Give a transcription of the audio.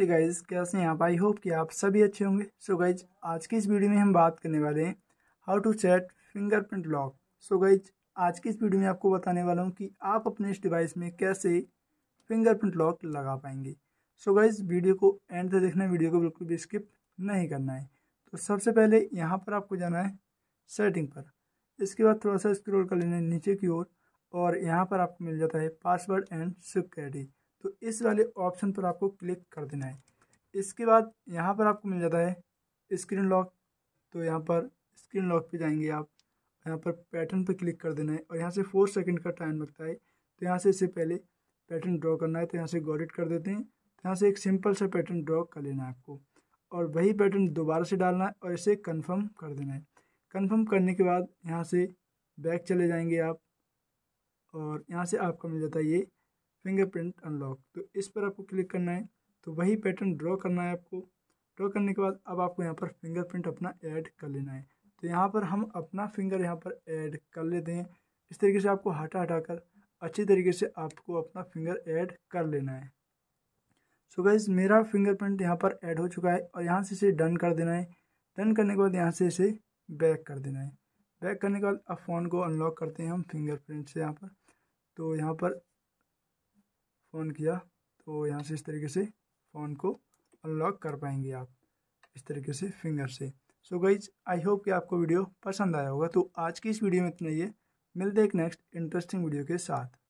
hey guys कैसे हैं आप आई होप कि आप सभी अच्छे होंगे सो so गाइज आज की इस वीडियो में हम बात करने वाले हैं how to set fingerprint lock so guys आज की इस वीडियो में आपको बताने वाला हूँ कि आप अपने इस डिवाइस में कैसे फिंगरप्रिंट लॉक लगा पाएंगे सो so गाइज वीडियो को एंड तक देखना है वीडियो को बिल्कुल भी स्किप नहीं करना है तो सबसे पहले यहाँ पर आपको जाना है सेटिंग पर इसके बाद थोड़ा सा स्क्रोल कर लेना है नीचे की ओर और, और यहाँ पर आपको मिल जाता है पासवर्ड एंड सिक्योरिटी तो इस वाले ऑप्शन पर आपको क्लिक कर देना है इसके बाद यहाँ पर आपको मिल जाता है स्क्रीन लॉक तो यहाँ पर स्क्रीन लॉक पे जाएंगे आप यहाँ पर पैटर्न पर क्लिक कर देना है और यहाँ से फोर सेकंड का टाइम लगता है तो यहाँ से इससे पहले पैटर्न ड्रॉ करना है तो यहाँ से गॉडिट कर देते हैं तो यहाँ से एक सिंपल सा पैटर्न ड्रॉ कर लेना है आपको और वही पैटर्न दोबारा से डालना है और इसे कन्फर्म कर देना है कन्फर्म करने के बाद यहाँ से बैक चले जाएंगे आप और यहाँ से आपका मिल जाता है ये फिंगरप्रिंट अनलॉक तो इस पर आपको क्लिक करना है तो वही पैटर्न ड्रॉ करना है आपको ड्रॉ करने के बाद अब आपको यहाँ पर फिंगरप्रिंट अपना ऐड कर लेना है तो यहाँ पर हम अपना फिंगर यहाँ पर ऐड कर लेते हैं इस तरीके से आपको हटा हटा कर अच्छी तरीके से आपको अपना फिंगर ऐड कर लेना है सो so गाइज मेरा फिंगरप्रिंट यहाँ पर ऐड हो चुका है और यहाँ से इसे डन कर देना है डन करने के बाद यहाँ से इसे बैक कर देना है बैक करने के बाद अब फ़ोन को अनलॉक करते हैं हम फिंगरप्रिंट से यहाँ पर तो यहाँ पर फ़ोन किया तो यहाँ से इस तरीके से फ़ोन को अनलॉक कर पाएंगे आप इस तरीके से फिंगर से सो गाइज आई होप कि आपको वीडियो पसंद आया होगा तो आज की इस वीडियो में इतना ही है मिलते एक नेक्स्ट इंटरेस्टिंग वीडियो के साथ